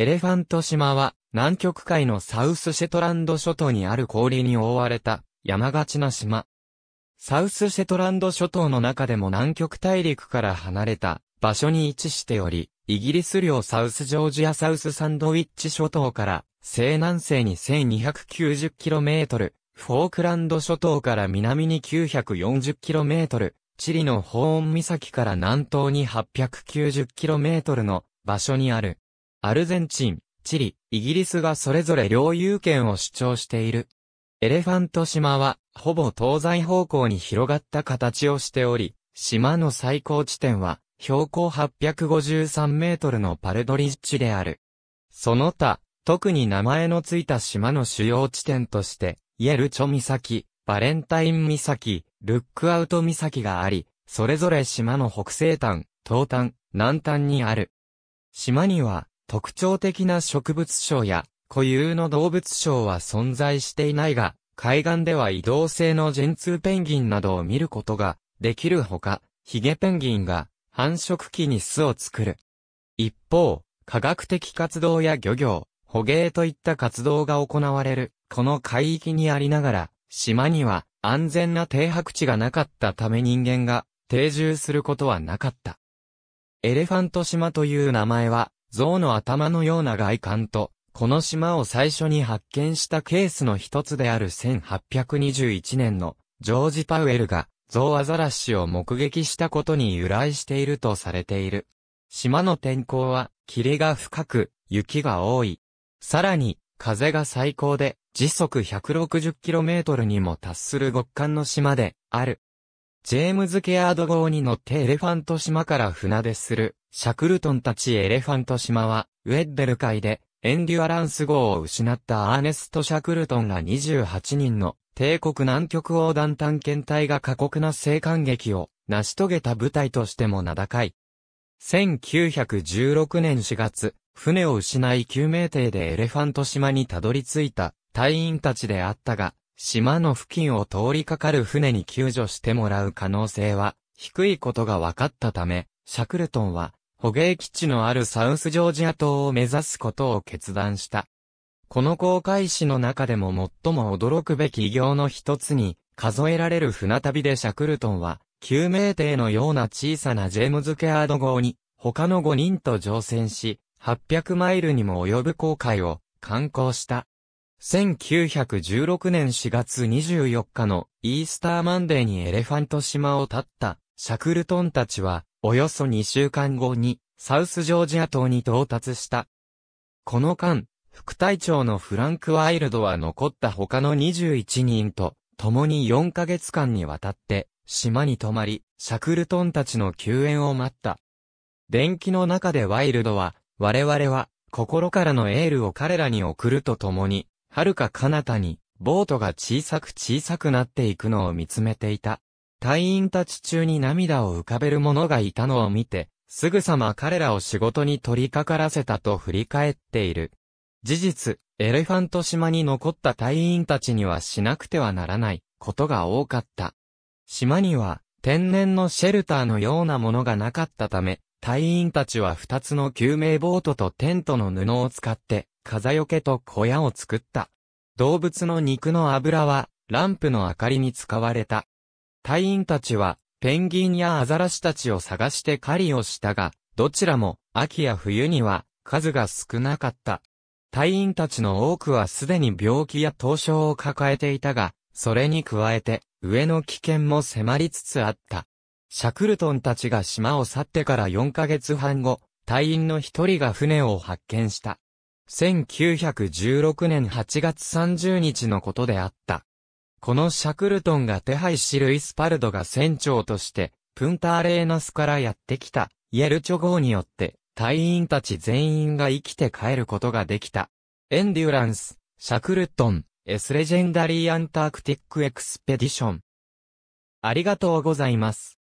エレファント島は、南極海のサウスシェトランド諸島にある氷に覆われた、山がちな島。サウスシェトランド諸島の中でも南極大陸から離れた場所に位置しており、イギリス領サウスジョージアサウスサンドウィッチ諸島から西南西に 1290km、フォークランド諸島から南に 940km、チリのホーン岬から南東に 890km の場所にある。アルゼンチン、チリ、イギリスがそれぞれ領有権を主張している。エレファント島は、ほぼ東西方向に広がった形をしており、島の最高地点は、標高853メートルのパルドリッチである。その他、特に名前のついた島の主要地点として、イエルチョ岬、バレンタイン岬、ルックアウト岬があり、それぞれ島の北西端、東端、南端にある。島には、特徴的な植物相や固有の動物相は存在していないが、海岸では移動性のジェンツーペンギンなどを見ることができるほか、ヒゲペンギンが繁殖期に巣を作る。一方、科学的活動や漁業、捕鯨といった活動が行われる、この海域にありながら、島には安全な停泊地がなかったため人間が定住することはなかった。エレファント島という名前は、象の頭のような外観と、この島を最初に発見したケースの一つである1821年のジョージ・パウエルが象アザラシを目撃したことに由来しているとされている。島の天候は霧が深く雪が多い。さらに風が最高で時速 160km にも達する極寒の島である。ジェームズ・ケアード号に乗ってエレファント島から船出するシャクルトンたちエレファント島は、ウェッデル海で、エンデュアランス号を失ったアーネスト・シャクルトンが28人の、帝国南極横断探検隊が過酷な生還劇を、成し遂げた部隊としても名高い。1916年4月、船を失い救命艇でエレファント島にたどり着いた隊員たちであったが、島の付近を通りかかる船に救助してもらう可能性は低いことが分かったため、シャクルトンは捕鯨基地のあるサウスジョージア島を目指すことを決断した。この航海士の中でも最も驚くべき異業の一つに、数えられる船旅でシャクルトンは、救命艇のような小さなジェームズ・ケアード号に、他の5人と乗船し、800マイルにも及ぶ航海を観光した。1916年4月24日のイースターマンデーにエレファント島を立ったシャクルトンたちはおよそ2週間後に、サウスジョージア島に到達した。この間、副隊長のフランク・ワイルドは残った他の21人と、共に4ヶ月間にわたって、島に泊まり、シャクルトンたちの救援を待った。電気の中でワイルドは、我々は、心からのエールを彼らに送るとともに、遥か彼方に、ボートが小さく小さくなっていくのを見つめていた。隊員たち中に涙を浮かべる者がいたのを見て、すぐさま彼らを仕事に取り掛からせたと振り返っている。事実、エレファント島に残った隊員たちにはしなくてはならないことが多かった。島には天然のシェルターのようなものがなかったため、隊員たちは二つの救命ボートとテントの布を使って、風よけと小屋を作った。動物の肉の油は、ランプの明かりに使われた。隊員たちは、ペンギンやアザラシたちを探して狩りをしたが、どちらも、秋や冬には、数が少なかった。隊員たちの多くはすでに病気や凍傷を抱えていたが、それに加えて、上の危険も迫りつつあった。シャクルトンたちが島を去ってから4ヶ月半後、隊員の一人が船を発見した。1916年8月30日のことであった。このシャクルトンが手配しルイスパルドが船長として、プンターレーナスからやってきた、イエルチョ号によって、隊員たち全員が生きて帰ることができた。エンデュランス、シャクルトン、エスレジェンダリーアンタークティックエクスペディション。ありがとうございます。